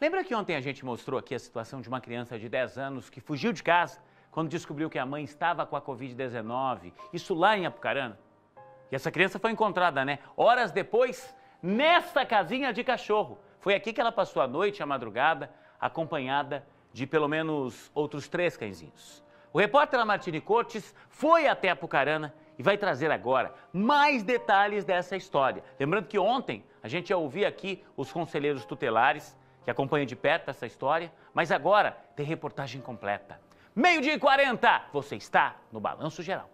Lembra que ontem a gente mostrou aqui a situação de uma criança de 10 anos que fugiu de casa quando descobriu que a mãe estava com a Covid-19, isso lá em Apucarana? E essa criança foi encontrada, né? Horas depois, nessa casinha de cachorro. Foi aqui que ela passou a noite, a madrugada, acompanhada de pelo menos outros três cãezinhos. O repórter Lamartine Cortes foi até Apucarana e vai trazer agora mais detalhes dessa história. Lembrando que ontem a gente já ouvia aqui os conselheiros tutelares que acompanha de perto essa história, mas agora tem reportagem completa. Meio-dia e 40, você está no Balanço Geral.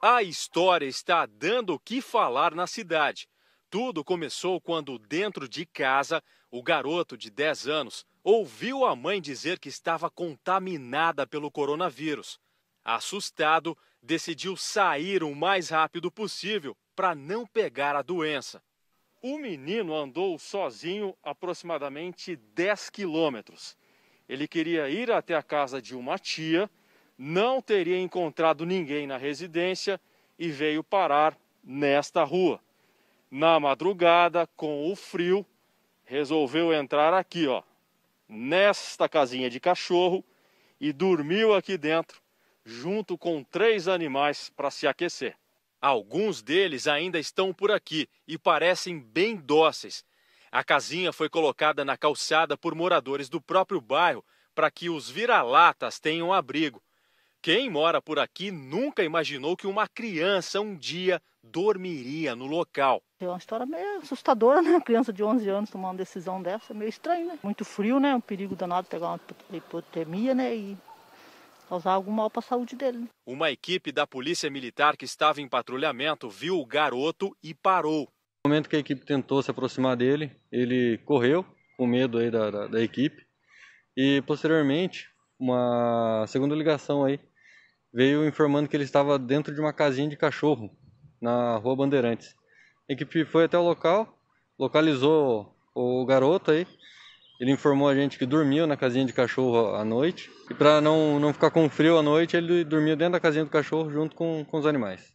A história está dando o que falar na cidade. Tudo começou quando, dentro de casa, o garoto de 10 anos ouviu a mãe dizer que estava contaminada pelo coronavírus. Assustado, decidiu sair o mais rápido possível para não pegar a doença. O menino andou sozinho aproximadamente 10 quilômetros. Ele queria ir até a casa de uma tia, não teria encontrado ninguém na residência e veio parar nesta rua. Na madrugada, com o frio, resolveu entrar aqui, ó, nesta casinha de cachorro e dormiu aqui dentro, junto com três animais para se aquecer. Alguns deles ainda estão por aqui e parecem bem dóceis. A casinha foi colocada na calçada por moradores do próprio bairro para que os vira-latas tenham abrigo. Quem mora por aqui nunca imaginou que uma criança um dia dormiria no local. É uma história meio assustadora, né? Uma criança de 11 anos tomar uma decisão dessa, meio estranho, né? Muito frio, né? Um perigo danado pegar uma hipotermia, né? E causar algum mal para a saúde dele. Uma equipe da Polícia Militar que estava em patrulhamento viu o garoto e parou. No momento que a equipe tentou se aproximar dele, ele correu com medo aí da, da, da equipe e posteriormente uma segunda ligação aí veio informando que ele estava dentro de uma casinha de cachorro na Rua Bandeirantes. A equipe foi até o local, localizou o garoto aí ele informou a gente que dormiu na casinha de cachorro à noite. E para não, não ficar com frio à noite, ele dormia dentro da casinha do cachorro junto com, com os animais.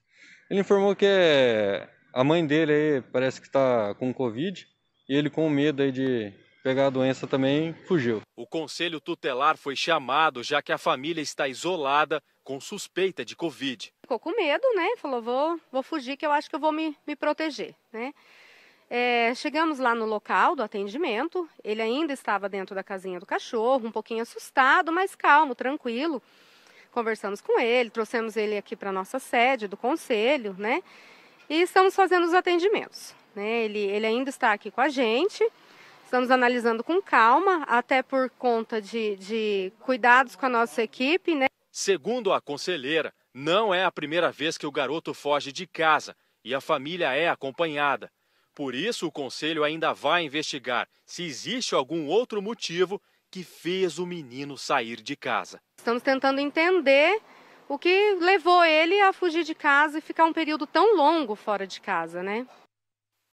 Ele informou que é, a mãe dele aí parece que está com Covid. E ele, com medo aí de, pegar a doença também, fugiu. O conselho tutelar foi chamado, já que a família está isolada com suspeita de Covid. Ficou com medo, né? Falou, vou, vou fugir que eu acho que eu vou me, me proteger, né? É, chegamos lá no local do atendimento, ele ainda estava dentro da casinha do cachorro, um pouquinho assustado, mas calmo, tranquilo. Conversamos com ele, trouxemos ele aqui para a nossa sede do conselho, né? E estamos fazendo os atendimentos. Né? Ele, ele ainda está aqui com a gente, estamos analisando com calma, até por conta de, de cuidados com a nossa equipe, né? Segundo a conselheira, não é a primeira vez que o garoto foge de casa e a família é acompanhada. Por isso, o conselho ainda vai investigar se existe algum outro motivo que fez o menino sair de casa. Estamos tentando entender o que levou ele a fugir de casa e ficar um período tão longo fora de casa, né?